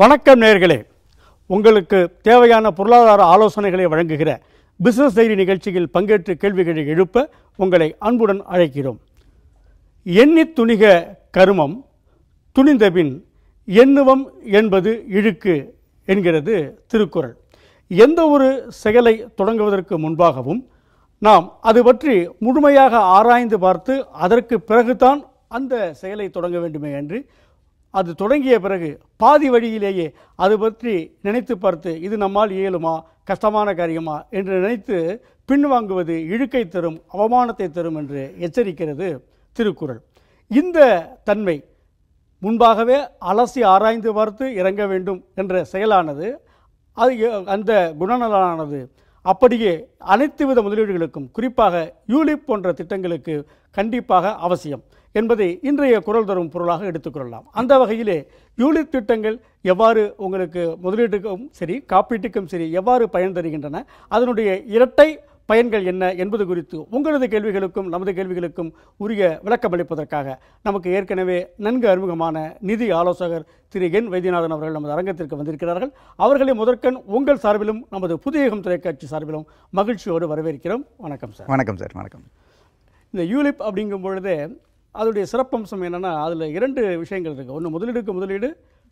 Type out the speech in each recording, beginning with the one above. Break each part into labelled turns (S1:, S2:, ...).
S1: வணக்கம் நேர்களே உங்களுக்கு தேவையான பொருளாதார ஆலோசனைகளை வழங்குகிற பிசினஸ் செய்தி நிகழ்ச்சியில் பங்கேற்று கேள்விகளை எழுப்ப உங்களை அன்புடன் அழைக்கிறோம் எண்ணி துணிக கருமம் துணிந்தபின் எண்ணுவம் என்பது இழுக்கு என்கிறது திருக்குறள் எந்த ஒரு செயலை தொடங்குவதற்கு முன்பாகவும் நாம் அது பற்றி முழுமையாக ஆராய்ந்து பார்த்து அதற்கு பிறகுதான் அந்த செயலை தொடங்க வேண்டுமே என்று அது தொடங்கிய பிறகு பாதி வழியிலேயே அது பற்றி நினைத்து பார்த்து இது நம்மால் இயலுமா கஷ்டமான காரியமா என்று நினைத்து பின்வாங்குவது இழுக்கை தரும் அவமானத்தை தரும் என்று எச்சரிக்கிறது திருக்குறள் இந்த தன்மை முன்பாகவே அலசி ஆராய்ந்து பார்த்து இறங்க வேண்டும் என்ற செயலானது அது அந்த குணநலனானது அப்படியே அனைத்து வித முதலீடுகளுக்கும் குறிப்பாக யூலிப் போன்ற திட்டங்களுக்கு கண்டிப்பாக அவசியம் என்பதை இன்றைய குரல் தரும் பொருளாக எடுத்துக்கொள்ளலாம் அந்த வகையிலே யூனிட் திட்டங்கள் எவ்வாறு உங்களுக்கு முதலீட்டுக்கும் சரி காப்பீட்டுக்கும் சரி எவ்வாறு பயன் தருகின்றன அதனுடைய இரட்டை பயன்கள் என்ன என்பது குறித்து உங்களது கேள்விகளுக்கும் நமது கேள்விகளுக்கும் உரிய விளக்கம் அளிப்பதற்காக நமக்கு ஏற்கனவே நன்கு அறிமுகமான நிதி ஆலோசகர் திரு என் வைத்தியநாதன் அவர்கள் நமது அரங்கத்திற்கு வந்திருக்கிறார்கள் அவர்களை முதற்கண் உங்கள் சார்பிலும் நமது புதியகம் தொலைக்காட்சி சார்பிலும் மகிழ்ச்சியோடு வரவேற்கிறோம் வணக்கம்
S2: சார் வணக்கம் சார் வணக்கம்
S1: இந்த யூலிப் அப்படிங்கும் பொழுது அதோடைய சிறப்பம்சம் என்னென்னா அதில் இரண்டு விஷயங்கள் இருக்குது ஒன்று முதலீடுக்கு முதலீடு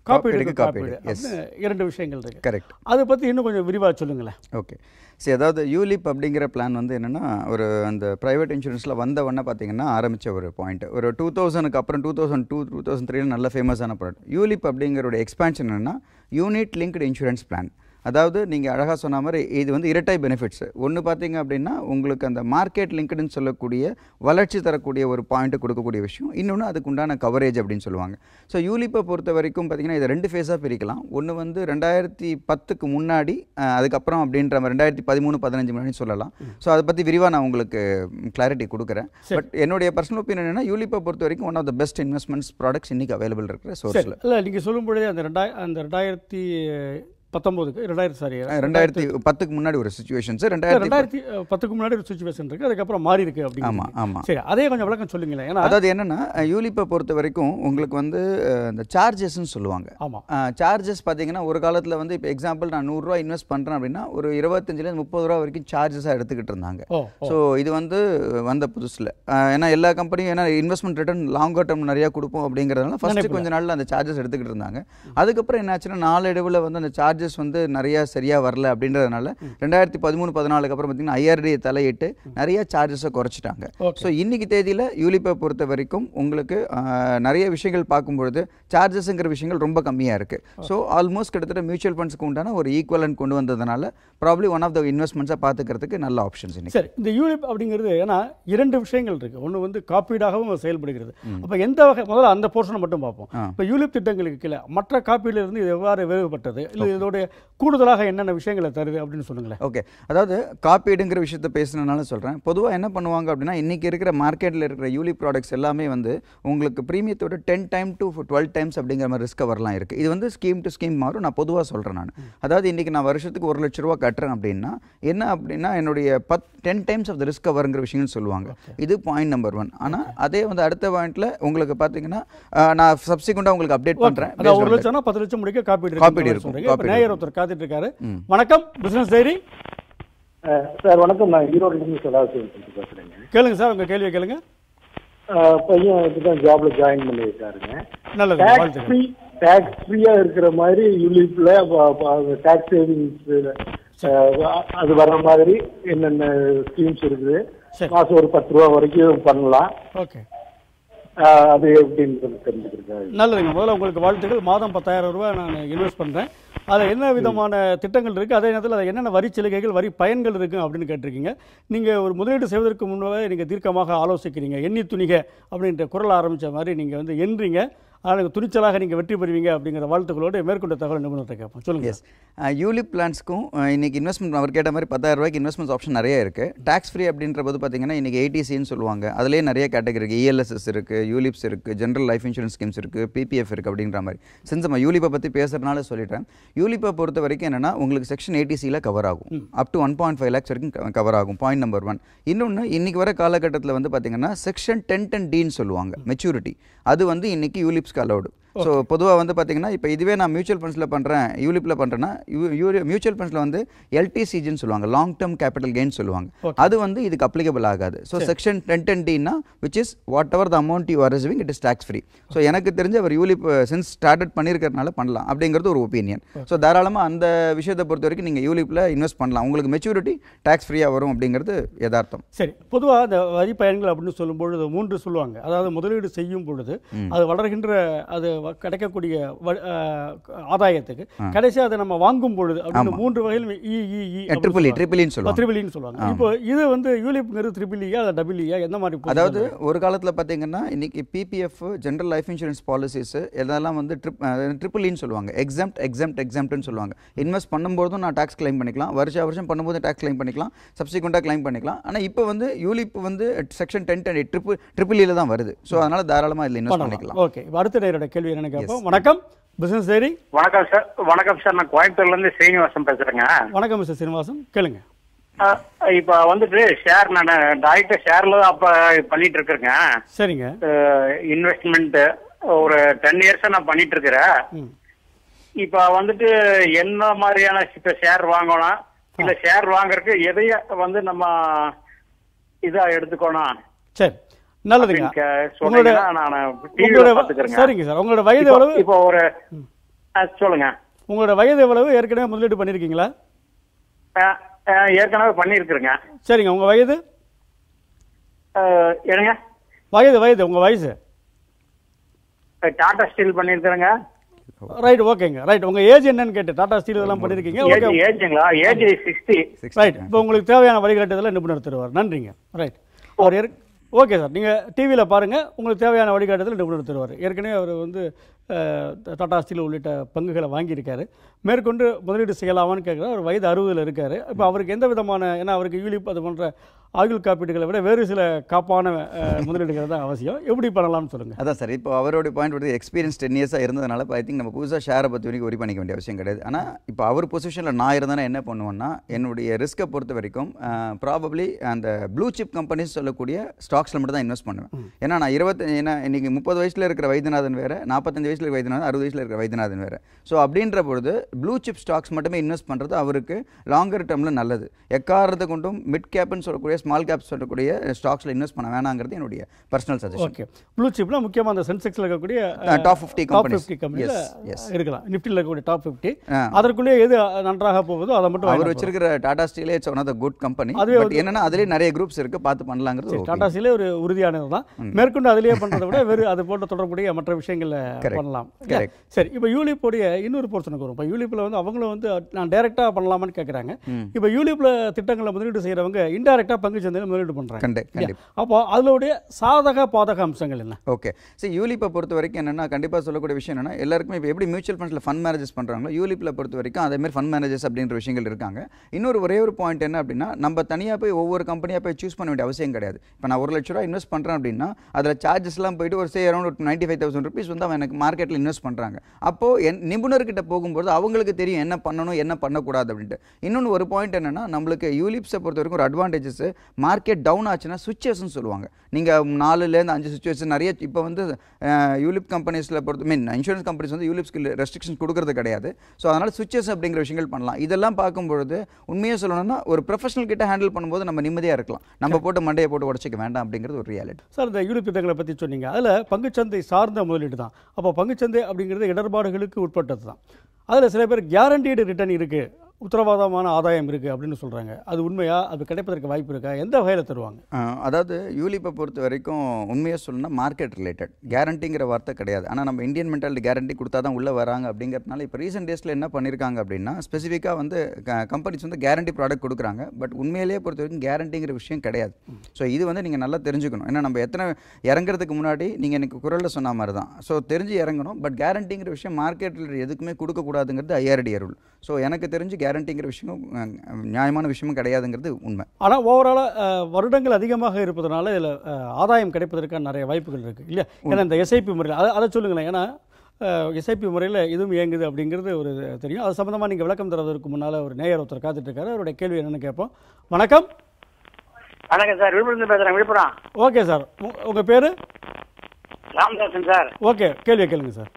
S1: காப்பீடுக்கு காப்பீடு இரண்டு விஷயங்கள் இருக்குது கரெக்ட் அதை பற்றி இன்னும் கொஞ்சம் விரிவாக சொல்லுங்களேன்
S2: ஓகே சரி அதாவது யூலிப் அப்படிங்கிற பிளான் வந்து என்னென்னா ஒரு அந்த ப்ரைவேட் இன்சூரன்ஸில் வந்த பார்த்தீங்கன்னா ஆரம்பித்த ஒரு பாயிண்ட் ஒரு டூ தௌசண்ட்க்கு அப்புறம் two thousand two two thousand த்ரீல நல்ல ஃபேமஸான ப்ராடக்ட் யூலிப் அப்படிங்கிற ஒரு எக்ஸ்பேன்ஷன் என்னென்னா யூனிட் லிங்க்டு இன்சூரன்ஸ் பிளான் அதாவது நீங்கள் அழகாக சொன்ன மாதிரி இது வந்து இரட்டை பெனிஃபிட்ஸு ஒன்று பார்த்தீங்க அப்படின்னா உங்களுக்கு அந்த மார்க்கெட் லிங்க்டுன்னு சொல்லக்கூடிய வளர்ச்சி தரக்கூடிய ஒரு பாயிண்ட்டு கொடுக்கக்கூடிய விஷயம் இன்னொன்று அதுக்கு உண்டான கவரேஜ் அப்படின்னு சொல்லுவாங்க ஸோ யூலிப்பை பொறுத்த வரைக்கும் பார்த்திங்கன்னா இதை ரெண்டு ஃபேஸாக பிரிக்கலாம் ஒன்று வந்து ரெண்டாயிரத்தி பத்துக்கு முன்னாடி அதுக்கப்புறம் அப்படின்ற மாதிரி ரெண்டாயிரத்தி பதிமூணு பதினஞ்சு முன்னாடி சொல்லலாம் ஸோ அதை பற்றி விரிவாக நான் உங்களுக்கு கிளாரிட்டி கொடுக்குறேன் பட் என்னுடைய பர்சனல் ஒப்பீனியன் என்ன யூலிப்பை பொறுத்த வரைக்கும் one of the best investments products இன்றைக்கி அவைலபிள் இருக்கிற சோர்ஸில்
S1: இல்லை நீங்கள் சொல்லும் பொழுது அந்த அந்த ரெண்டாயிரத்தி பத்தொம்போதுக்கு ரெண்டாயிரத்தி சாரி ரெண்டாயிரத்தி
S2: பத்துக்கு முன்னாடி ஒரு சுச்சுவேஷன் சார் ரெண்டாயிரத்தி
S1: பத்துக்கு முன்னாடி ஒரு சுச்சுவேஷன் இருக்குது அதுக்கப்புறம் மாறி இருக்கு அப்படின்னு ஆமாம் ஆமாம் சரி அதே கொஞ்சம் விளக்கம் சொல்லுங்களேன் ஏன்னா அதாவது
S2: என்னென்னா யூலிப்பை பொறுத்த வரைக்கும் உங்களுக்கு வந்து இந்த சார்ஜஸ்ன்னு சொல்லுவாங்க ஆமாம் சார்ஜஸ் பார்த்தீங்கன்னா ஒரு காலத்தில் வந்து இப்போ எக்ஸாம்பிள் நான் நூறுரூவா இன்வெஸ்ட் பண்ணுறேன் அப்படின்னா ஒரு இருபத்தஞ்சிலேருந்து முப்பது ரூபா வரைக்கும் சார்ஜஸாக எடுத்துக்கிட்டு இருந்தாங்க ஸோ இது வந்து வந்த புதுசில் ஏன்னா எல்லா கம்பெனியும் ஏன்னா இன்வெஸ்ட்மெண்ட் ரிட்டர்ன் லாங்கர் டேர்ம் நிறையா கொடுப்போம் அப்படிங்கிறதுனால ஃபஸ்ட்டு கொஞ்சம் நாளில் அந்த சார்ஜஸ் எடுத்துக்கிட்டு இருந்தாங்க அதுக்கப்புறம் என்னாச்சுன்னா இடவில் வந்து அந்த சார்ஜ் சார்ஜஸ் வந்து நிறையா சரியாக வரல அப்படின்றதுனால ரெண்டாயிரத்தி பதிமூணு பதினாலுக்கு அப்புறம் பார்த்தீங்கன்னா ஐஆர்டி தலையிட்டு நிறைய சார்ஜஸை குறைச்சிட்டாங்க ஸோ இன்னைக்கு தேதியில் யூலிப்பை பொறுத்த வரைக்கும் உங்களுக்கு நிறைய விஷயங்கள் பார்க்கும்பொழுது சார்ஜஸ்ங்கிற விஷயங்கள் ரொம்ப கம்மியாக இருக்குது ஸோ ஆல்மோஸ்ட் கிட்டத்தட்ட மியூச்சுவல் ஃபண்ட்ஸ்க்கு உண்டான ஒரு ஈக்குவலன் கொண்டு வந்ததுனால ப்ராப்ளி ஒன் ஆஃப் த இன்வெஸ்ட்மெண்ட்ஸாக பார்த்துக்கிறதுக்கு நல்ல ஆப்ஷன்ஸ் சரி
S1: இந்த யூலிப் அப்படிங்கிறது ஏன்னா இரண்டு விஷயங்கள் இருக்குது ஒன்று வந்து காப்பீடாகவும் செயல்படுகிறது அப்போ எந்த வகை முதல்ல அந்த போர்ஷனை மட்டும் பார்ப்போம் இப்போ யூலிப் திட்டங்களுக்கு கீழே மற்ற காப்பீடுலேருந்து இது எவ்வாறு வேறுபட்டது இல்லை அதோடைய கூடுதலாக என்னென்ன விஷயங்களை தருது அப்படின்னு சொல்லுங்களேன் ஓகே அதாவது காப்பீடுங்கிற
S2: விஷயத்த பேசுனதுனால சொல்கிறேன் பொதுவாக என்ன பண்ணுவாங்க அப்படின்னா இன்றைக்கி இருக்கிற மார்க்கெட்டில் இருக்கிற யூலி ப்ராடக்ட்ஸ் எல்லாமே வந்து உங்களுக்கு ப்ரீமியத்தோட ten time to twelve times அப்படிங்கிற மாதிரி ரிஸ்க் வரலாம் இருக்குது இது வந்து ஸ்கீம் டு ஸ்கீம் மாறும் நான் பொதுவாக சொல்கிறேன் நான் அதாவது இன்றைக்கி நான் வருஷத்துக்கு ஒரு லட்ச ரூபா கட்டுறேன் அப்படின்னா என்ன அப்படின்னா என்னுடைய பத் ten times of the risk வருங்கிற விஷயம்னு சொல்லுவாங்க இது பாயிண்ட் நம்பர் ஒன் ஆனால் அதே வந்து அடுத்த பாயிண்ட்டில் உங்களுக்கு பார்த்தீங்கன்னா நான் சப்சிக்வெண்ட்டாக உங்களுக்கு அப்டேட் பண்ணுறேன் ஒரு லட்சம்
S1: பத்து லட்சம் முடிக்க காப்பீடு காப்பீடு இருக்கும் நேயர் ஒருத்தர் காத்துட்டு இருக்காரு வணக்கம் பிசினஸ் டைரி சார் வணக்கம் நான் ஈரோடு இருந்து பேசுறேங்க கேளுங்க சார் உங்க கேள்வி கேளுங்க பையன் இப்பதான் ஜாப்ல ஜாயின் பண்ணியிருக்காருங்க நல்லது ஃப்ரீ டேக்ஸ் ஃப்ரீயா இருக்கிற மாதிரி யூலிப்ல டேக்ஸ் சேவிங்ஸ் அது வர்ற மாதிரி என்னென்ன ஸ்கீம்ஸ் இருக்குது மாசம் ஒரு பத்து ரூபா வரைக்கும் பண்ணலாம் ஓகே அது எப்படின்னு தெரிஞ்சுக்கிறேன் நல்லதுங்க முதல்ல உங்களுக்கு வாழ்த்துக்கள் மாதம் பத்தாயிரம் ரூபாய் நான் இன்வெஸ்ட் பண்ணுறேன் அதில் என்ன விதமான திட்டங்கள் இருக்குது அதே நேரத்தில் அதை என்னென்ன வரி சலுகைகள் வரி பயன்கள் இருக்குது அப்படின்னு கேட்டிருக்கீங்க நீங்கள் ஒரு முதலீடு செய்வதற்கு முன்னே நீங்கள் தீர்க்கமாக ஆலோசிக்கிறீங்க எண்ணி துணிக அப்படின்ற குரல் ஆரம்பித்த மாதிரி நீங்கள் வந்து எண்றீங்க அதனால் துணிச்சலாக நீங்கள் வெற்றி பெறுவீங்க அப்படிங்கிற வாழ்த்துக்களோடு மேற்கொண்ட தகவல் நிபுணத்தை கேட்போம் சொல்லுங்கள் எஸ் யூலிப் பிளான்ஸ்க்கும் இன்றைக்கி இன்வெஸ்ட்மெண்ட் அவர் கேட்ட மாதிரி பத்தாயிரம் ரூபாய்க்கு இன்வெஸ்ட்மெண்ட் ஆப்ஷன்
S2: நிறைய இருக்குது டேக்ஸ் ஃப்ரீ அப்படின்ற போது பார்த்தீங்கன்னா இன்றைக்கி ஏடிசின்னு சொல்லுவாங்க அதுலேயே நிறைய கேட்டகரி இருக்குது இஎல்எஸ்எஸ் e இருக்குது யூலிப்ஸ் இருக்குது ஜென்ரல் லைஃப் இன்சூரன்ஸ் ஸ்கீம்ஸ் இருக்குது பிபிஎஃப் இருக்குது அப்படின்ற மாதிரி சின்ஸ் நம்ம யூலிப்பை பற்றி பேசுகிறனால சொல்லிட்டேன் யூலிப்பை பொறுத்த வரைக்கும் என்னென்னா உங்களுக்கு செக்ஷன் ஏடிசியில் கவர் ஆகும் up to one point five lakhs வரைக்கும் கவர் ஆகும் பாயிண்ட் நம்பர் ஒன் இன்னொன்று இன்றைக்கி வர காலகட்டத்தில் வந்து பார்த்திங்கன்னா செக்ஷன் டென் டென் டின்னு சொல்லுவாங்க மெச்சூரிட்டி அது வந்து இன்றைக்கி யூலிப்ஸ்க்கு அலௌடு ஸோ பொதுவாக வந்து பார்த்தீங்கன்னா இப்போ இதுவே நான் மியூச்சுவல் ஃபண்ட்ஸில் பண்ணுறேன் யூலிப்பில் பண்ணுறேன்னா மியூச்சுவல் ஃபண்ட்ஸில் வந்து எல்டிசிஜின்னு சொல்லுவாங்க லாங் டேர்ம் கேபிட்டல் கெயின் சொல்லுவாங்க அது வந்து இதுக்கு அப்ளிகபிள் ஆகாது ஸோ செக்ஷன் டென் டென் டின்னா which is whatever the amount you are receiving it is tax free so எனக்கு தெரிஞ்சு அவர் யூலிப் சின்ஸ் uh, ஸ்டார்டட் பண்ணியிருக்கிறனால பண்ணலாம் அப்படிங்கிறது ஒரு ஒப்பீனியன் ஸோ தாராளமாக அந்த விஷயத்தை பொறுத்த வரைக்கும் நீங்கள் யூலிப்பில் இன்வெஸ்ட் பண்ணலாம் உங்களுக்கு மெச்சூரிட்டி டாக்ஸ் ஃப்ரீயாக வரும் அப்படிங்கிறது யதார்த்தம்
S1: சரி பொதுவாக அந்த வரி பயன்கள் அப்படின்னு சொல்லும்பொழுது மூன்று சொல்லுவாங்க அதாவது முதலீடு செய்யும் பொழுது அது வளர்கின்ற அது கிடைக்கக்கூடிய ஆதாயத்துக்கு கடைசி அதை நம்ம வாங்கும் பொழுது அப்படின்னு மூன்று வகையில் ட்ரிபிளின்னு சொல்லுவாங்க இப்போ இது வந்து யூலிப் யூலிப்ங்கிறது ட்ரிபிளியா அதை டபிளியா எந்த மாதிரி அதாவது ஒரு காலத்தில் பார்த்தீங்கன்னா இன்னைக்கு
S2: PPF general life insurance policies இதெல்லாம் வந்து ட்ரிப் ட்ரிபிளின்னு சொல்லுவாங்க எக்ஸாம் எக்ஸாம் எக்ஸாம்ட்னு சொல்லுவாங்க இன்வெஸ்ட் பண்ணும்போதும் நான் டாக்ஸ் கிளைம் பண்ணிக்கலாம் வருஷ வருஷம் பண்ணும்போது டாக்ஸ் கிளைம் பண்ணிக்கலாம் சப்சிக்வெண்ட்டாக கிளைம் பண்ணிக்கலாம் ஆனால் இப்போ வந்து யூலிப் வந்து செக்ஷன் டென் டென் ட்ரிப்பு ட்ரிபிளியில் தான் வருது ஸோ அதனால்
S1: தாராளமாக இதில் இன்வெஸ்ட் பண்ணிக்கலாம் ஓகே அடுத்த நேரோட கேள்வி வணக்கம் பிசினஸ் வணக்கம் சார் வணக்கம் சார் நான் இருந்து சீனிவாசன் பேசுறேங்க வணக்கம் மிஸ்டர் சீனிவாசன் கேளுங்க இப்ப வந்துட்டு ஷேர் நான் டைரக்டா ஷேர்ல அப்ப பண்ணிட்டு இருக்கேங்க சரிங்க இன்வெஸ்ட்மெண்ட் ஒரு டென் இயர்ஸா நான் பண்ணிட்டு இருக்கிறேன் இப்ப வந்துட்டு என்ன மாதிரியான இப்ப ஷேர் வாங்கணும் இல்ல ஷேர் வாங்குறதுக்கு எதைய வந்து நம்ம இதா எடுத்துக்கணும் சரி நல்லதுங்க உங்களோட சரிங்க சார் உங்களோட வயது எவ்வளவு இப்போ ஒரு சொல்லுங்க உங்களோட வயது எவ்வளவு ஏற்கனவே முதலீடு பண்ணிருக்கீங்களா ஏற்கனவே பண்ணிருக்குறேங்க சரிங்க உங்க வயது என்னங்க வயது வயது உங்க வயசு டாடா ஸ்டீல் பண்ணிருக்கிறேங்க ரைட் ஓகேங்க ரைட் உங்க ஏஜ் என்னன்னு கேட்டு டாடா ஸ்டீல் இதெல்லாம் பண்ணிருக்கீங்க ஓகே ஏஜ்ங்களா ஏஜ் 60 ரைட் இப்போ உங்களுக்கு தேவையான வழிகாட்டுதல நிபுணர் தருவார் நன்றிங்க ரைட் அவர் ஓகே சார் நீங்கள் டிவியில் பாருங்கள் உங்களுக்கு தேவையான வழிகாட்டத்தில் நிபுணர் தருவார் ஏற்கனவே அவர் வந்து டாடா ஸ்டீல் உள்ளிட்ட பங்குகளை வாங்கியிருக்காரு மேற்கொண்டு முதலீடு செய்யலாமான்னு கேட்குறாரு அவர் வயது அறுபதில் இருக்கார் இப்போ அவருக்கு எந்த விதமான ஏன்னா அவருக்கு யூலிப் அது போன்ற ஆயுள் காப்பீடுகளை விட வேறு சில காப்பான முதலீடுகள் தான் அவசியம் எப்படி பண்ணலாம்னு சொல்லுங்கள்
S2: அதான் சார் இப்போ அவரோட பாயிண்ட் வந்து எக்ஸ்பீரியன்ஸ் டென் இயர்ஸாக இருந்ததுனால இப்போ ஐ திங்க் நம்ம புதுசாக ஷேரை பற்றி வரைக்கும் ஒரி பண்ணிக்க வேண்டிய அவசியம் கிடையாது ஆனால் இப்போ அவர் பொசிஷனில் நான் இருந்தேன்னா என்ன பண்ணுவேன்னா என்னுடைய ரிஸ்க்கை பொறுத்த வரைக்கும் ப்ராபப்ளி அந்த ப்ளூ சிப் கம்பெனிஸ் சொல்லக்கூடிய ஸ்டாக்ஸில் மட்டும் தான் இன்வெஸ்ட் பண்ணுவேன் ஏன்னா நான் இருபத்தி ஏன்னா இன்றைக்கி முப்பது வயசில் இருக்கிற வைத்தியநாதன் வேறு நாற்பத்தஞ்சு வயசு வயசில் வைத்தியநாதன் அறுபது வயசில் இருக்கிற வைத்தியநாதன் வேறு ஸோ அப்படின்ற பொழுது ப்ளூ சிப் ஸ்டாக்ஸ் மட்டுமே இன்வெஸ்ட் பண்ணுறது அவருக்கு லாங்கர் டேர்மில் நல்லது எக்காரத்தை கொண்டும் மிட் கேப்னு சொல்லக்கூடிய ஸ்மால் கேப் சொல்லக்கூடிய ஸ்டாக்ஸில் இன்வெஸ்ட் பண்ண வேணாங்கிறது என்னுடைய பர்சனல் சஜஷன் ஓகே
S1: ப்ளூ சிப்னா முக்கியமாக அந்த சென்செக்ஸில் இருக்கக்கூடிய டாப் ஃபிஃப்டி கம்பெனி இருக்கலாம் நிஃப்டியில் இருக்கக்கூடிய டாப் ஃபிஃப்டி அதற்குள்ளேயே எது நன்றாக போகுதோ அதை மட்டும் அவர் வச்சிருக்கிற டாடா ஸ்டீலே it's one of the good company அதுவே என்னன்னா அதிலே
S2: நிறைய குரூப்ஸ் இருக்குது பார்த்து
S1: பண்ணலாங்கிறது டாடா ஸ்டீலே ஒரு உறுதியானது தான் மேற்கொண்டு அதிலேயே பண்ணுறதை விட வெறும் அது போன்ற தொடர்புடைய மற்ற விஷயங்களில் பண்ணலாம் சரி இப்போ யூலிப்புடைய இன்னொரு போர்ஷனுக்கு வரும் இப்போ யூலிப்பில் வந்து அவங்களும் வந்து நான் டைரெக்டாக பண்ணலாமான்னு கேட்குறாங்க இப்போ யூலிப்பில் திட்டங்களில் முதலீடு செய்கிறவங்க இன்டெரக்டாக பங்கு சந்தையில் முதலீடு பண்ணுறாங்க அப்போ அதனுடைய சாதக பாதக அம்சங்கள் என்ன
S2: ஓகே சரி யூலிப்பை பொறுத்த வரைக்கும் என்னென்னா கண்டிப்பாக சொல்லக்கூடிய விஷயம் என்னென்னா எல்லாருக்குமே இப்போ எப்படி மியூச்சுவல் ஃபண்ட்ஸில் ஃபண்ட் மேனேஜஸ் பண்ணுறாங்களோ யூலிப்பில் பொறுத்த வரைக்கும் அதேமாதிரி ஃபண்ட் மேனேஜர்ஸ் அப்படின்ற விஷயங்கள் இருக்காங்க இன்னொரு ஒரே ஒரு பாயிண்ட் என்ன அப்படின்னா நம்ம தனியாக போய் ஒவ்வொரு கம்பெனியாக போய் சூஸ் பண்ண வேண்டிய அவசியம் கிடையாது இப்போ நான் ஒரு லட்ச ரூபா இன்வெஸ்ட் பண்ணுறேன் அப்படின்னா அதில் சார்ஜஸ்லாம் போயிட்டு ஒரு சே அரௌண்ட் ஒரு நைன்ட்டி ஃபைவ் தௌசண்ட் ருபீஸ் வந்து அவன் எனக்கு மார்க் மார்க்கெட்டில் இன்வெஸ்ட் பண்ணுறாங்க அப்போது என் நிபுணர்கிட்ட போகும்போது அவங்களுக்கு தெரியும் என்ன பண்ணணும் என்ன பண்ணக்கூடாது அப்படின்ட்டு இன்னொன்று ஒரு பாயிண்ட் என்னென்னா நம்மளுக்கு யூலிப்ஸை பொறுத்த வரைக்கும் ஒரு அட்வான்டேஜஸ் மார்க்கெட் டவுன் ஆச்சுன்னா சுச்சுவேஷன் சொல்லுவாங்க நீங்கள் நாலுலேருந்து அஞ்சு சுச்சுவேஷன் நிறைய இப்போ வந்து யூலிப் கம்பெனிஸில் பொறுத்த மீன் இன்சூரன்ஸ் கம்பெனிஸ் வந்து யூலிப்ஸ்க்கு ரெஸ்ட்ரிக்ஷன் கொடுக்குறது கிடையாது ஸோ அதனால் சுச்சுவேஷன் அப்படிங்கிற விஷயங்கள் பண்ணலாம் இதெல்லாம் பார்க்கும்பொழுது உண்மையாக சொல்லணும்னா ஒரு ப்ரொஃபஷனல் கிட்ட ஹேண்டில் பண்ணும்போது நம்ம நிம்மதியாக இருக்கலாம் நம்ம போட்டு மண்டையை போட்டு உடச்சிக்க வேண்டாம் அப்படிங்கிறது ஒரு ரியாலிட்டி
S1: சார் இந்த யூலிப் இதங்களை பற்றி சொன்னீங்க அதில் பங்குச்சந்தை சார்ந்த முதலீடு தான் அப்போ பங்குச்சந்தை அப்படிங்கிறது இடர்பாடுகளுக்கு உட்பட்டது தான் அதில் சில பேர் கேரண்டீடு ரிட்டர்ன் இருக்குது உத்தரவாதமான ஆதாயம் இருக்குது அப்படின்னு சொல்கிறாங்க அது உண்மையாக அது கிடைப்பதற்கு வாய்ப்பு இருக்கா எந்த வகையில் தருவாங்க
S2: அதாவது யூலிப்பை பொறுத்த வரைக்கும் உண்மையாக சொல்லணும்னா மார்க்கெட் ரிலேட்டட் கேரண்டிங்கிற வார்த்தை கிடையாது ஆனால் நம்ம இந்தியன் மென்டாலிட்டி கேரண்டி கொடுத்தா தான் உள்ளே வராங்க அப்படிங்கிறதுனால இப்போ ரீசெண்ட் டேஸில் என்ன பண்ணியிருக்காங்க அப்படின்னா ஸ்பெசிஃபிக்காக வந்து கம்பெனிஸ் வந்து கேரண்டி ப்ராடக்ட் கொடுக்குறாங்க பட் உண்மையிலேயே பொறுத்த வரைக்கும் கேரண்டிங்கிற விஷயம் கிடையாது ஸோ இது வந்து நீங்கள் நல்லா தெரிஞ்சுக்கணும் ஏன்னா நம்ம எத்தனை இறங்குறதுக்கு முன்னாடி நீங்கள் எனக்கு குரலில் சொன்ன மாதிரி தான் ஸோ தெரிஞ்சு இறங்கணும் பட் கேரண்டிங்கிற விஷயம் மார்க்கெட்டில் எதுக்குமே கொடுக்கக்கூடாதுங்கிறது ஐஆர்டி அருள் ஸோ எனக்கு தெரிஞ்சு கேரண்டிங்கிற விஷயமும் நியாயமான விஷயமும் கிடையாதுங்கிறது உண்மை
S1: ஆனால் ஓவராலாக வருடங்கள் அதிகமாக இருப்பதனால இதில் ஆதாயம் கிடைப்பதற்கான நிறைய வாய்ப்புகள் இருக்குது இல்லையா ஏன்னா இந்த எஸ்ஐபி முறையில் அதை அதை சொல்லுங்களேன் ஏன்னா எஸ்ஐபி முறையில் இதுவும் இயங்குது அப்படிங்கிறது ஒரு தெரியும் அது சம்மந்தமாக நீங்கள் விளக்கம் தருவதற்கு முன்னால் ஒரு நேயர் ஒருத்தர் இருக்காரு அவருடைய கேள்வி என்னென்னு கேட்போம் வணக்கம் வணக்கம் சார் விழுப்புரம் பேசுகிறேன் விழுப்புரம் ஓகே சார் உங்கள் பேர் ராமதாசன் சார் ஓகே கேள்வி கேளுங்க சார்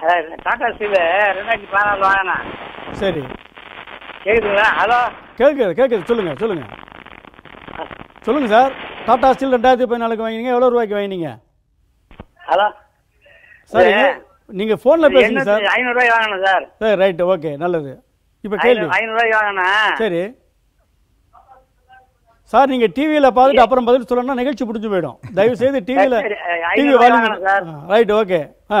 S1: டாடா ஸ்டீல் ரெண்டாயிரத்தி பதினாலு வாங்கினேன் சரி கேட்குதுங்களா ஹலோ கேட்குது கேட்குது சொல்லுங்க சொல்லுங்க சொல்லுங்க சார் டாடா ஸ்டீல் ரெண்டாயிரத்தி பதினாலுக்கு வாங்கினீங்க எவ்வளோ ரூபாய்க்கு வாங்கினீங்க ஹலோ சரி நீங்கள் ஃபோனில் பேசுங்க சார் ஐநூறுரூவாய் வாங்கினேன் சார் சார் ரைட் ஓகே நல்லது இப்போ கேள்வி ஐநூறுரூவாய் வாங்கினேன் சரி சார் நீங்கள் டிவியில் பார்த்துட்டு அப்புறம் பதில் சொல்லணும்னா நிகழ்ச்சி பிடிச்சி போயிடும் தயவு செய்து டிவியில் டிவி வாங்கி ரைட்டு ஓகே ஆ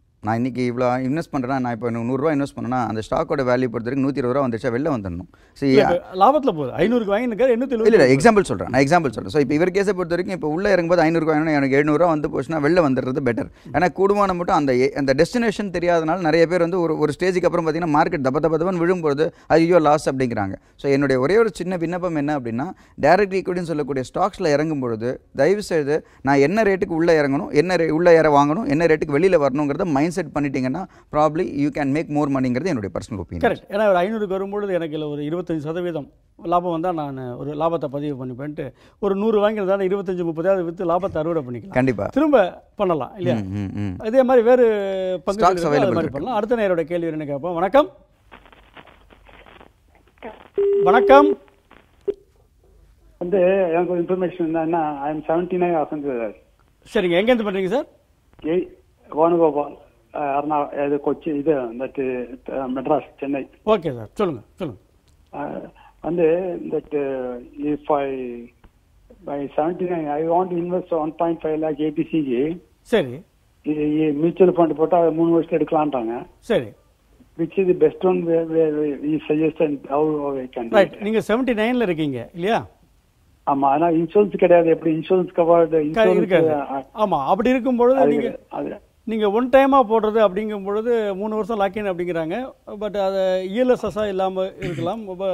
S2: நான் இன்றைக்கி இவ்வளோ இன்வெஸ்ட் பண்ணுறேன்னா நான் இப்போ நூறுரூவா இன்வெஸ்ட் பண்ணேன்னா அந்த ஸ்டாக்கோட வேல்யூ பொறுத்த வரைக்கும் நூற்றி இருபது ரூபா வந்துச்சா வெளில வந்துடணும் ஸோ
S1: லாபத்தில் போகுது ஐநூறுக்கு வாங்கினுக்காரு எண்ணூற்றி இல்லை இல்லை எக்ஸாம்பிள்
S2: சொல்கிறேன் நான் எக்ஸாம்பிள் சொல்கிறேன் ஸோ இப்போ இவர் கேஸை பொறுத்த வரைக்கும் இப்போ உள்ளே இறங்கும்போது ஐநூறுக்கு வாங்கினா எனக்கு எழுநூறுவா வந்து போச்சுன்னா வெளில வந்துடுறது பெட்டர் ஏன்னா கூடுமான மட்டும் அந்த அந்த டெஸ்டினேஷன் தெரியாதனால நிறைய பேர் வந்து ஒரு ஒரு ஸ்டேஜுக்கு அப்புறம் பார்த்தீங்கன்னா மார்க்கெட் தப்ப தப்பதவன் விழும்போது ஐயோ லாஸ் அப்படிங்கிறாங்க ஸோ என்னுடைய ஒரே ஒரு சின்ன விண்ணப்பம் என்ன அப்படின்னா டேரக்ட் ஈக்குவிட்டின்னு சொல்லக்கூடிய ஸ்டாக்ஸில் இறங்கும் பொழுது தயவு செய்து நான் என்ன ரேட்டுக்கு உள்ளே இறங்கணும் என்ன உள்ளே இற வாங்கணும் என்ன ரேட்டுக்கு வெளியில் வரணுங்கிறத மைண்ட் மைண்ட் செட் பண்ணிட்டீங்கன்னா probably you can make more மணிங்கிறது என்னுடைய பர்சனல் ஒப்பீனியன் கரெக்ட்
S1: ஏன்னா ஒரு ஐநூறுக்கு வரும்பொழுது எனக்கு இல்லை ஒரு இருபத்தஞ்சு சதவீதம் லாபம் வந்தால் நான் ஒரு லாபத்தை பதிவு பண்ணி பண்ணிட்டு ஒரு நூறு வாங்கினதான இருபத்தஞ்சு முப்பதாவது விற்று லாபத்தை அறுவடை பண்ணிக்கலாம் கண்டிப்பாக திரும்ப பண்ணலாம் இல்லையா இதே மாதிரி வேறு பங்கு பண்ணலாம் அடுத்த நேரோட கேள்வி என்ன கேட்போம் வணக்கம் வணக்கம் வந்து எனக்கு ஒரு இன்ஃபர்மேஷன் என்னன்னா I am seventy nine Vasanth sir சரிங்க எங்கேருந்து பண்ணுறீங்க சார் ஏ வானுகோபால் எறணா இது கொச்சி இது தட்டு மெட்ராஸ் சென்னை ஓகே சார் சொல்லுங்க சொல்லுங்க வந்து that if I by seventy nine I want invest one point five lakh ஏபிசிக்கு சரி இது மியூச்சுவல் ஃபண்ட் போட்டால் மூணு வருஷம் எடுக்கலான்றாங்க சரி which is best one suggestion how can right நீங்கள் செவன்டி நைனில் இருக்கீங்க இல்லையா ஆமா ஆனா இன்சூரன்ஸ் கிடையாது எப்படி இன்சூரன்ஸ் கவர்டு இன்சூரன்ஸ் ஆமா அப்படி இருக்கும்போது நீங்க நீங்கள் ஒன் டைமாக போடுறது அப்படிங்கும் பொழுது மூணு வருஷம் லாக்கின் அப்படிங்கிறாங்க பட் அது இஎல்எஸ்எஸ்ஸாக இல்லாமல் இருக்கலாம் ரொம்ப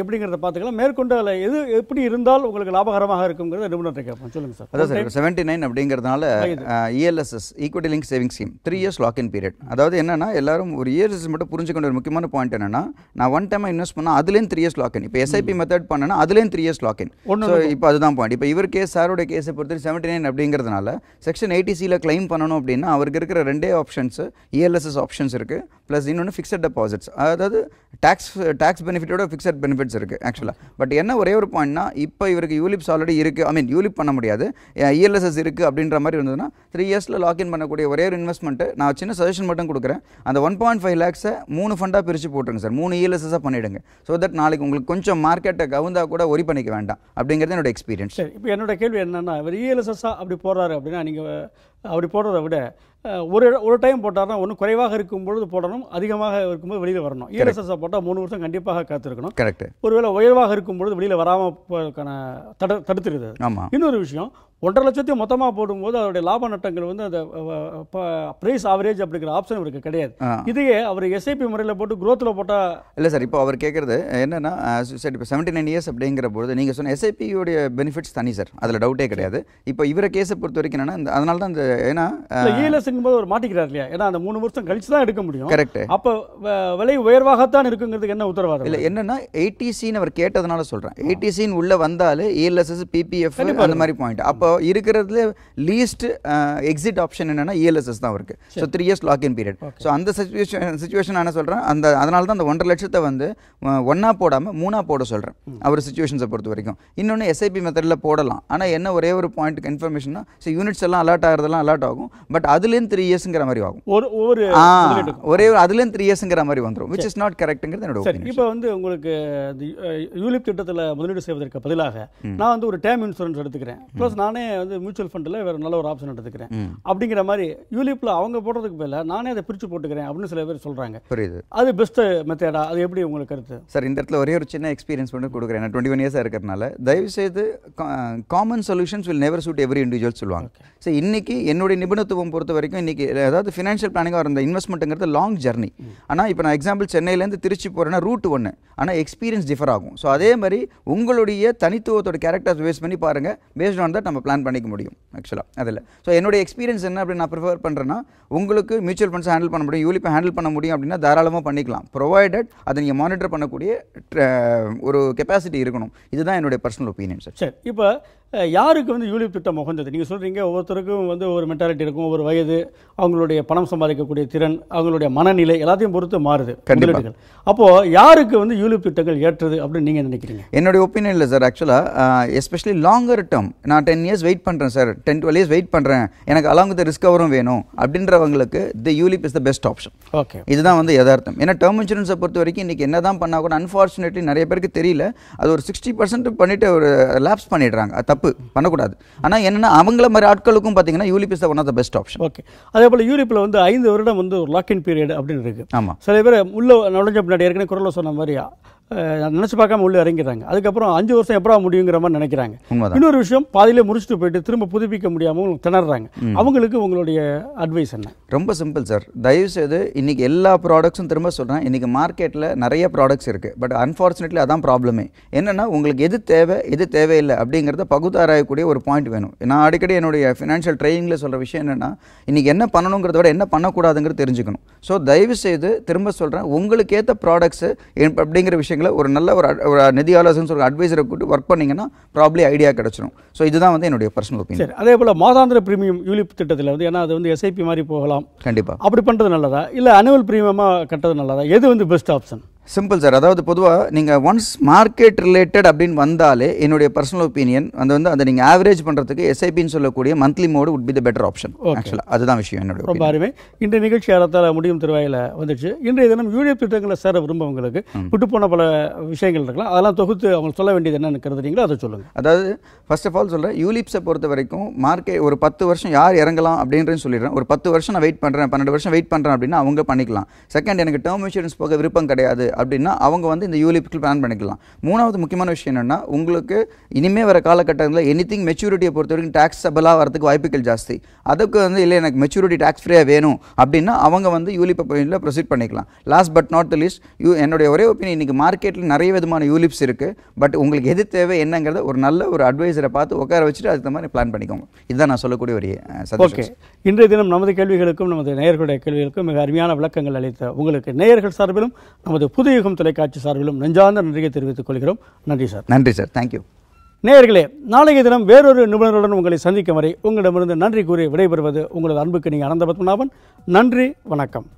S1: எப்படிங்கிறத பார்த்துக்கலாம் மேற்கொண்டு அதில் எது எப்படி இருந்தால் உங்களுக்கு லாபகரமாக இருக்குங்கிறத நிபுணர்கிட்ட கேட்போம் சொல்லுங்கள் சார் அதான் சார்
S2: செவன்ட்டி நைன் அப்படிங்கிறதுனால ELSS equity link saving scheme three years lock in period அதாவது என்னென்னா எல்லாரும் ஒரு இயர்ஸ் e மட்டும் புரிஞ்சுக்கொண்ட ஒரு முக்கியமான பாயிண்ட் என்னென்னா நான் ஒன் டைம் இன்வெஸ்ட் பண்ணால் அதுலேயும் த்ரீ இயர்ஸ் லாக்இன் இப்போ எஸ்ஐபி மெத்தட் பண்ணனா அதுலேயும் த்ரீ இயர்ஸ் லாக்இன் ஸோ இப்போ அதுதான் பாயிண்ட் இப்போ இவர் கேஸ் சாரோட கேஸை பொறுத்தவரை செவன்ட்டி நைன் அப்படிங்கிறதுனால செக்ஷன் எயிட்டிசியில் கிளைம் பண்ணணும் அப்படின்னா அவருக்கு இருக்கிற ரெண்டே ஆப்ஷன்ஸ் இஎல்எஸ்எஸ் ஆப்ஷன்ஸ் இருக்குது ப்ளஸ் இன்னொன்று ஃபிக்ஸட் டெபாசிட்ஸ் அதாவது டேக்ஸ் டேக்ஸ் பெனிஃபிட்டோட ஃபிக்ஸட் பெனிஃபிட்ஸ் இருக்குது ஆக்சுவலாக பட் என்ன ஒரே ஒரு பாயிண்ட்னா இப்போ இவருக்கு யூலிப்ஸ் ஆல்ரெடி இருக்குது ஐ மீன் யூலிப் பண்ண முடியாது இஎல்எஸ்எஸ் இருக்குது அப்படின்ற மாதிரி இருந்ததுன்னா த்ரீ இயர்ஸில் லாக்இன் பண்ணக்கூடிய ஒரே ஒரு இன்வெஸ்ட்மெண்ட்டு நான் சின்ன சஜஷன் மட்டும் கொடுக்குறேன் அந்த ஒன் பாயிண்ட் ஃபைவ் லேக்ஸை மூணு ஃபண்டாக பிரித்து போட்டுருங்க சார் மூணு இஎல்எஸ்எஸ்ஸாக பண்ணிவிடுங்க ஸோ தட் நாளைக்கு உங்களுக்கு கொஞ்சம் மார்க்கெட்டை கவுந்தா கூட ஒரி பண்ணிக்க வேண்டாம் அப்படிங்கிறது என்னோட எக்ஸ்பீரியன்ஸ்
S1: இப்போ என்னோட கேள்வி என்னென்னா இவர் இஎல்எஸ்எஸ்ஸாக அப்படி போடுறாரு அப்படின்னா நீங்கள் அப்படி போடுறத விட ஒரு ஒரு டைம் போட்டார்னா ஒன்றும் குறைவாக இருக்கும் பொழுது போடணும் அதிகமாக இருக்கும்போது வெளியில் வரணும் இஎஸ்எஸ்எஸ் e போட்டால் மூணு வருஷம் கண்டிப்பாக காத்திருக்கணும் கரெக்ட் ஒருவேளை உயர்வாக இருக்கும் பொழுது வெளியில் வராமல் தடு தடுத்துருது இன்னொரு விஷயம் ஒன்றரை லட்சத்தை மொத்தமாக போடும்போது அவருடைய லாப நட்டங்கள் வந்து அந்த ப்ரைஸ் ஆவரேஜ் அப்படிங்கிற ஆப்ஷன் அவருக்கு கிடையாது இதையே அவர் எஸ்ஐபி முறையில் போட்டு குரோத்தில் போட்டால்
S2: இல்லை சார் இப்போ அவர் கேட்குறது என்னென்னா சார் இப்போ செவன்டி நைன் இயர்ஸ் அப்படிங்கிற பொழுது நீங்கள் சொன்ன எஸ்ஐபியோடைய பெனிஃபிட்ஸ் தனி சார் அதில் டவுட்டே கிடையாது இப்போ இவரை கேஸை பொறுத்த வரைக்கும் என்னென்னா அதனால தான் இந்த ஏன்னா
S1: இஎல்எஸ் e அப்படிங்கும்போது ஒரு மாட்டிக்கிறார் இல்லையா ஏன்னா அந்த மூணு வருஷம் கழிச்சு தான் எடுக்க முடியும் கரெக்ட் அப்போ விலை உயர்வாகத்தான் இருக்குங்கிறதுக்கு என்ன உத்தரவாதம் இல்லை
S2: என்னன்னா எயிட்டிசின்னு அவர் கேட்டதுனால சொல்கிறேன் எயிட்டிசின்னு உள்ளே வந்தாலே இஎல்எஸ்எஸ் e பிபிஎஃப் அந்த மாதிரி பாயிண்ட் அப்போ இருக்கிறதுல லீஸ்ட் எக்ஸிட் ஆப்ஷன் என்னன்னா இஎல்எஸ்எஸ் e தான் இருக்குது so three years lock in period so அந்த சுச்சுவேஷன் சுச்சுவேஷன் என்ன சொல்கிறேன் அந்த அதனால தான் அந்த ஒன்றரை லட்சத்தை வந்து ஒன்றா போடாமல் மூணாக போட சொல்கிறேன் அவர் சுச்சுவேஷன்ஸை பொறுத்த வரைக்கும் இன்னொன்று எஸ்ஐபி மெத்தடில் போடலாம் ஆனால் என்ன ஒரே ஒரு பாயிண்ட் கன்ஃபர்மேஷன்னா ஸோ யூனிட்ஸ் எல்லாம் அலாட் ஆகிறதெல்லாம் அலாட் ஆகும் பட் அதில் அதுலேயும் த்ரீ இயர்ஸுங்கிற மாதிரி ஆகும் ஒரு ஒரு ஒரே ஒரு அதுலேயும் த்ரீ இயர்ஸுங்கிற மாதிரி வந்துடும் விச் இஸ் நாட் கரெக்ட்ங்கிறது என்னோட
S1: இப்போ வந்து உங்களுக்கு யூலிப் திட்டத்தில் முதலீடு செய்வதற்கு பதிலாக நான் வந்து ஒரு டேம் இன்சூரன்ஸ் எடுத்துக்கிறேன் ப்ளஸ் நானே வந்து மியூச்சுவல் ஃபண்டில் வேறு நல்ல ஒரு ஆப்ஷன் எடுத்துக்கிறேன் அப்படிங்கிற மாதிரி யூலிப்பில் அவங்க போடுறதுக்கு பதிலாக நானே அதை பிரித்து போட்டுக்கிறேன் அப்படின்னு சில பேர் சொல்கிறாங்க புரியுது அது பெஸ்ட் மெத்தேடா அது எப்படி உங்களுக்கு கருத்து
S2: சார் இந்த இடத்துல ஒரே ஒரு சின்ன எக்ஸ்பீரியன்ஸ் பண்ணி கொடுக்குறேன் நான் டுவெண்ட்டி ஒன் இயர்ஸாக இருக்கிறனால தயவுசெய்து common solutions will never suit every individual சொல்லுவாங்க சார் இன்னைக்கு என்னுடைய நிபுணத்துவம் பொறுத்த வரைக்கும் வரைக்கும் இன்றைக்கி அதாவது ஃபினான்ஷியல் பிளானிங்காக இருந்த இன்வெஸ்ட்மெண்ட்டுங்கிறது லாங் ஜெர்னி ஆனால் இப்போ நான் எக்ஸாம்பிள் சென்னையிலேருந்து திருச்சி போகிறேன்னா ரூட் ஒன்று ஆனால் எக்ஸ்பீரியன்ஸ் டிஃபர் ஆகும் ஸோ அதே மாதிரி உங்களுடைய தனித்துவத்தோட கேரக்டர்ஸ் பேஸ் பண்ணி பாருங்கள் பேஸ்ட் ஆன் தட் நம்ம பிளான் பண்ணிக்க முடியும் ஆக்சுவலாக அதில் ஸோ என்னுடைய எக்ஸ்பீரியன்ஸ் என்ன அப்படின்னு நான் ப்ரிஃபர் பண்ணுறேன்னா உங்களுக்கு மியூச்சுவல் ஃபண்ட்ஸ் ஹேண்டில் பண்ண முடியும் யூலிப்பை ஹேண்டில் பண்ண முடியும் அப்படின்னா தாராளமாக பண்ணிக்கலாம் ப்ரொவைடட் அதை நீங்கள் மானிட்டர் பண்ணக்கூடிய ஒரு கெப்பாசிட்டி இருக்கணும் இதுதான் என்னுடைய பர்சனல் ஒப்பீனியன் சார்
S1: சரி இப்போ யாருக்கு வந்து யூலிப் திட்டம் உகந்தது நீங்கள் சொல்கிறீங்க ஒவ்வொருத்தருக்கும் வந்து ஒரு மென்டாலிட்டி இருக்கும் ஒவ்வொரு வயது அவங்களுடைய பணம் சம்பாதிக்கக்கூடிய திறன் அவங்களுடைய மனநிலை எல்லாத்தையும் பொறுத்து மாறுது கண்டிப்பாக அப்போது யாருக்கு வந்து யூலிப் திட்டங்கள் ஏற்றது அப்படின்னு நீங்கள் நினைக்கிறீங்க
S2: என்னுடைய ஒப்பீனியன் இல்லை சார் ஆக்சுவலாக எஸ்பெஷலி லாங்கர் டேர்ம் நான் டென் இயர்ஸ் வெயிட் பண்ணுறேன் sir ten twelve years wait பண்ணுறேன் எனக்கு அலாங் வித் ரிஸ்கவரும் வேணும் அப்படின்றவங்களுக்கு the ULIP is the best option okay இதுதான் வந்து யதார்த்தம் ஏன்னா டேர்ம் இன்சூரன்ஸை பொறுத்த வரைக்கும் இன்றைக்கி என்ன தான் பண்ணால் கூட அன்ஃபார்ச்சுனேட்லி நிறைய பேருக்கு தெரியல அது ஒரு சிக்ஸ்டி பர்சன்ட் பண்ணிட்டு ஒரு லேப்ஸ் பண்ணிடுறாங்க தப்பு பண்ணக்கூடாது
S1: ஆனால் என்னென்னா அவங்கள மாதிரி ஆட்களுக்கும் பார்த்தீங்கன்னா ULIP is the one of the best option okay அதே போல் யூரோப்பில் வந்து ஐந்து வருடம் வந்து ஒரு லாக்இன் பீரியட் அப்படின்னு இருக்குது ஆமாம் சில பேர் உள்ள நுழைஞ்ச பின்னாடி ஏற்கனவே குரலில் சொன்ன மாதிரியா நினச்சி பார்க்காம உள்ளே இறங்கிறாங்க அதுக்கப்புறம் அஞ்சு வருஷம் எப்படா முடியுங்கிற மாதிரி நினைக்கிறாங்க இன்னொரு விஷயம் பாதியிலே முடிச்சுட்டு போயிட்டு திரும்ப புதுப்பிக்க முடியாமல் திணறாங்க அவங்களுக்கு உங்களுடைய அட்வைஸ் என்ன
S2: ரொம்ப சிம்பிள் சார் தயவு செய்து இன்றைக்கி எல்லா ப்ராடக்ட்ஸும் திரும்ப சொல்கிறேன் இன்றைக்கி மார்க்கெட்டில் நிறைய ப்ராடக்ட்ஸ் இருக்குது பட் அன்ஃபார்ச்சுனேட்லி அதான் ப்ராப்ளமே என்னென்னா உங்களுக்கு எது தேவை எது தேவையில்லை அப்படிங்கிறத பகுத்தாராயக்கூடிய ஒரு பாயிண்ட் வேணும் நான் அடிக்கடி என்னுடைய ஃபினான்ஷியல் ட்ரைனிங்கில் சொல்கிற விஷயம் என்னென்னா இன்றைக்கி என்ன பண்ணணுங்கிறத விட என்ன பண்ணக்கூடாதுங்கிறது தெரிஞ்சுக்கணும் ஸோ தயவு செய்து திரும்ப சொல்கிறேன் உங்களுக்கு ஏற்ற ப்ராடக்ட்ஸு அப்படிங்கிற விஷயம் விஷயங்களை ஒரு நல்ல ஒரு ஒரு நிதி ஆலோசனை சொல்கிற அட்வைசரை கூட்டு ஒர்க் பண்ணிங்கன்னா ப்ராப்ளி ஐடியா கிடச்சிடும் ஸோ இதுதான் வந்து என்னுடைய பர்சனல் ஒப்பீனியன்
S1: அதே போல் மாதாந்திர பிரீமியம் யூலிப் திட்டத்தில் வந்து ஏன்னா அது வந்து எஸ்ஐபி மாதிரி போகலாம் கண்டிப்பாக அப்படி பண்ணுறது நல்லதா இல்லை அனுவல் பிரீமியமாக கட்டுறது நல்லதா எது வந்து பெஸ்ட் ஆப்ஷன்
S2: சிம்பிள் சார் அதாவது பொதுவாக நீங்கள் ஒன்ஸ் மார்க்கெட் ரிலேட்டட் அப்படின்னு வந்தாலே என்னுடைய பர்சனல் ஒப்பீனியன் அது வந்து அதை நீங்கள் ஆவரேஜ் பண்ணுறதுக்கு எஸ்ஐபின்னு சொல்லக்கூடிய monthly mode would be the better option ஆக்சுவலாக அதுதான் விஷயம் என்னுடைய ரொம்ப
S1: அருமை இன்றைய நிகழ்ச்சி அறத்தால் முடியும் திருவாயில் வந்துச்சு இன்றைய தினம் யூடியூப் திட்டங்களை சேர விரும்பவங்களுக்கு விட்டு போன பல விஷயங்கள் இருக்கலாம் அதெல்லாம் தொகுத்து அவங்க சொல்ல வேண்டியது என்னன்னு கருதுறீங்களோ அதை சொல்லுங்கள் அதாவது ஃபர்ஸ்ட் ஆஃப் ஆல் சொல்கிறேன் யூலிப்ஸை
S2: பொறுத்த வரைக்கும் மார்க்கெட் ஒரு பத்து வருஷம் யார் இறங்கலாம் அப்படின்றது சொல்லிடுறேன் ஒரு பத்து வருஷம் நான் வெயிட் பண்ணுறேன் பன்னெண்டு வருஷம் வெயிட் பண்ணுறேன் அப்படின்னா அவங்க பண்ணிக்கலாம் செகண்ட் எனக்கு டேர்ம் இன்சூரன்ஸ் போக விருப்பம் கிடையாது அப்படின்னா அவங்க வந்து இந்த யூலிப்டில் பிளான் பண்ணிக்கலாம் மூணாவது முக்கியமான விஷயம் என்னென்னா உங்களுக்கு இனிமே வர காலகட்டத்தில் எனி திங் மெச்சூரிட்டியை பொறுத்த வரைக்கும் டேக்ஸ் சபலாக வரதுக்கு வாய்ப்புகள் ஜாஸ்தி அதுக்கு வந்து இல்லை எனக்கு மெச்சூரிட்டி டேக்ஸ் ஃப்ரீயாக வேணும் அப்படின்னா அவங்க வந்து யூலிப் அப்பாயின்ல ப்ரொசீட் பண்ணிக்கலாம் last but not the you என்னுடைய ஒரே ஒப்பீனியன் இன்றைக்கி மார்க்கெட்டில் நிறைய விதமான யூலிப்ஸ் இருக்குது பட் உங்களுக்கு எது தேவை என்னங்கிறத ஒரு நல்ல ஒரு அட்வைஸரை பார்த்து உட்கார வச்சுட்டு அதுக்கு மாதிரி பிளான் பண்ணிக்கோங்க இதுதான் நான் சொல்லக்கூடிய ஒரு ஓகே
S1: இன்றைய தினம் நமது கேள்விகளுக்கும் நமது நேயர்களுடைய கேள்விகளுக்கும் மிக அருமையான விளக்கங்கள் அளித்த உங்களுக்கு நேயர்கள் சார்பிலும் நமது புது புதுயுகம் தொலைக்காட்சி சார்பிலும் நெஞ்சார்ந்த நன்றியை தெரிவித்துக் கொள்கிறோம் நன்றி சார் நன்றி சார் தேங்க்யூ நேயர்களே நாளைய தினம் வேறொரு நிபுணர்களுடன் உங்களை சந்திக்கும் வரை உங்களிடமிருந்து நன்றி கூறி விடைபெறுவது உங்களது அன்புக்கு நீங்கள் அனந்த பத்மநாபன் நன்றி வணக்கம்